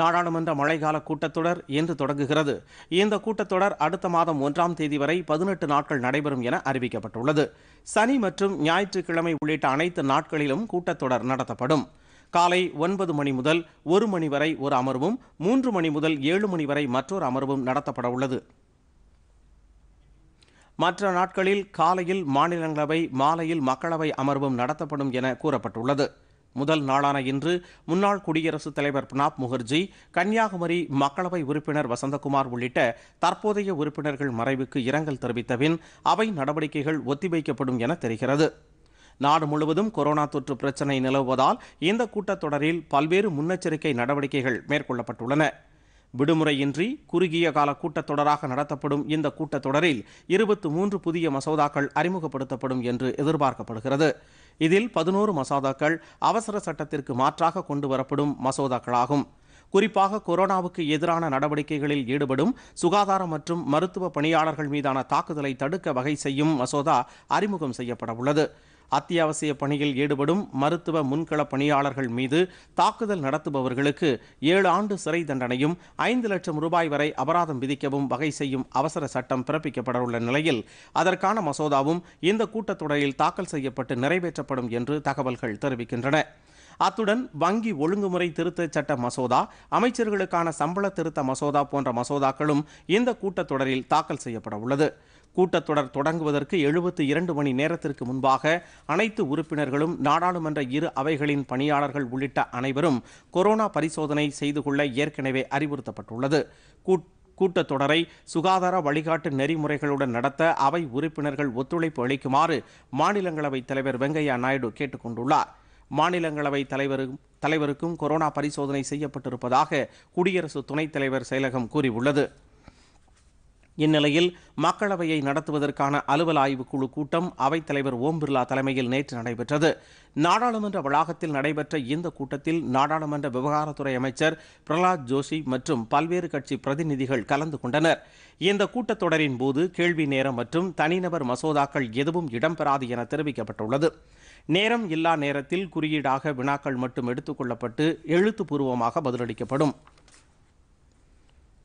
நாடாளுமன்ற மழைக்கால கூட்டத்தொடர் இன்று தொடங்குகிறது இந்த கூட்டத்தொடர் அடுத்த மாதம் ஒன்றாம் தேதி வரை பதினெட்டு நாட்கள் நடைபெறும் என அறிவிக்கப்பட்டுள்ளது சனி மற்றும் ஞாயிற்றுக்கிழமை உள்ளிட்ட அனைத்து நாட்களிலும் கூட்டத்தொடர் நடத்தப்படும் காலை ஒன்பது மணி முதல் ஒரு மணி வரை ஒரு அமர்வும் மூன்று மணி முதல் ஏழு மணி வரை மற்றொரு அமர்வும் நடத்தப்பட உள்ளது மற்ற நாட்களில் காலையில் மாநிலங்களவை மாலையில் மக்களவை அமர்வும் நடத்தப்படும் என கூறப்பட்டுள்ளது முதல் நாளான இன்று முன்னாள் குடியரசுத் தலைவர் பிரணாப் முகர்ஜி கன்னியாகுமரி மக்களவை உறுப்பினர் வசந்தகுமார் உள்ளிட்ட தற்போதைய உறுப்பினர்கள் மறைவுக்கு இரங்கல் தெரிவித்தபின் அவை நடவடிக்கைகள் ஒத்திவைக்கப்படும் என தெரிகிறது நாடு முழுவதும் கொரோனா தொற்று பிரச்சினை நிலவுவதால் இந்த கூட்டத்தொடரில் பல்வேறு முன்னெச்சரிக்கை நடவடிக்கைகள் மேற்கொள்ளப்பட்டுள்ளன விடுமுறையின்றி குறுகிய கால கூட்டத்தொடராக நடத்தப்படும் இந்த கூட்டத்தொடரில் இருபத்தி மூன்று புதிய மசோதாக்கள் அறிமுகப்படுத்தப்படும் என்று எதிர்பார்க்கப்படுகிறது இதில் பதினோரு மசோதாக்கள் அவசர சட்டத்திற்கு மாற்றாக கொண்டு வரப்படும் மசோதாக்களாகும் குறிப்பாக கொரோனாவுக்கு எதிரான நடவடிக்கைகளில் ஈடுபடும் சுகாதார மற்றும் மருத்துவ பணியாளர்கள் மீதான தாக்குதலை தடுக்க வகை செய்யும் மசோதா அறிமுகம் செய்யப்பட உள்ளது அத்தியாவசிய பணியில் ஈடுபடும் மருத்துவ முன்கள பணியாளர்கள் மீது தாக்குதல் நடத்துபவர்களுக்கு ஏழு ஆண்டு சிறை தண்டனையும் ஐந்து லட்சம் ரூபாய் வரை அபராதம் விதிக்கவும் வகை செய்யும் அவசர சட்டம் பிறப்பிக்கப்படவுள்ள நிலையில் அதற்கான மசோதாவும் இந்த கூட்டத்தொடரில் தாக்கல் செய்யப்பட்டு நிறைவேற்றப்படும் என்று தகவல்கள் தெரிவிக்கின்றன அத்துடன் வங்கி ஒழுங்குமுறை திருத்த சட்ட மசோதா அமைச்சர்களுக்கான சம்பள திருத்த மசோதா போன்ற மசோதாக்களும் இந்த கூட்டத்தொடரில் தாக்கல் செய்யப்பட உள்ளது கூட்டத்தொடர் தொடங்குவதற்கு எழுபத்தி இரண்டு மணி நேரத்திற்கு முன்பாக அனைத்து உறுப்பினர்களும் நாடாளுமன்ற இரு அவைகளின் பணியாளர்கள் உள்ளிட்ட அனைவரும் கொரோனா பரிசோதனை செய்து கொள்ள ஏற்கனவே அறிவுறுத்தப்பட்டுள்ளது கூட்டத்தொடரை சுகாதார வழிகாட்டு நெறிமுறைகளுடன் நடத்த அவை உறுப்பினர்கள் ஒத்துழைப்பு அளிக்குமாறு மாநிலங்களவைத் தலைவர் வெங்கையா நாயுடு கேட்டுக் கொண்டுள்ளார் மாநிலங்களவை தலைவரும் தலைவருக்கும் கொரோனா பரிசோதனை செய்யப்பட்டிருப்பதாக குடியரசு துணைத் தலைவர் செயலகம் கூறியுள்ளது இந்நிலையில் மக்களவையை நடத்துவதற்கான அலுவல் ஆய்வு குழு கூட்டம் அவைத்தலைவர் ஓம் பிர்லா தலைமையில் நேற்று நடைபெற்றது நாடாளுமன்ற வளாகத்தில் நடைபெற்ற இந்த கூட்டத்தில் நாடாளுமன்ற விவகாரத்துறை அமைச்சர் பிரகலாத் ஜோஷி மற்றும் பல்வேறு கட்சி பிரதிநிதிகள் கலந்து கொண்டனர் இந்த கூட்டத்தொடரின் போது கேள்வி நேரம் மற்றும் தனிநபர் மசோதாக்கள் எதுவும் இடம்பெறாது என தெரிவிக்கப்பட்டுள்ளது நேரம் இல்லா நேரத்தில் குறியீடாக வினாக்கள் மட்டும் எடுத்துக்கொள்ளப்பட்டு எழுத்துப்பூர்வமாக பதிலளிக்கப்படும்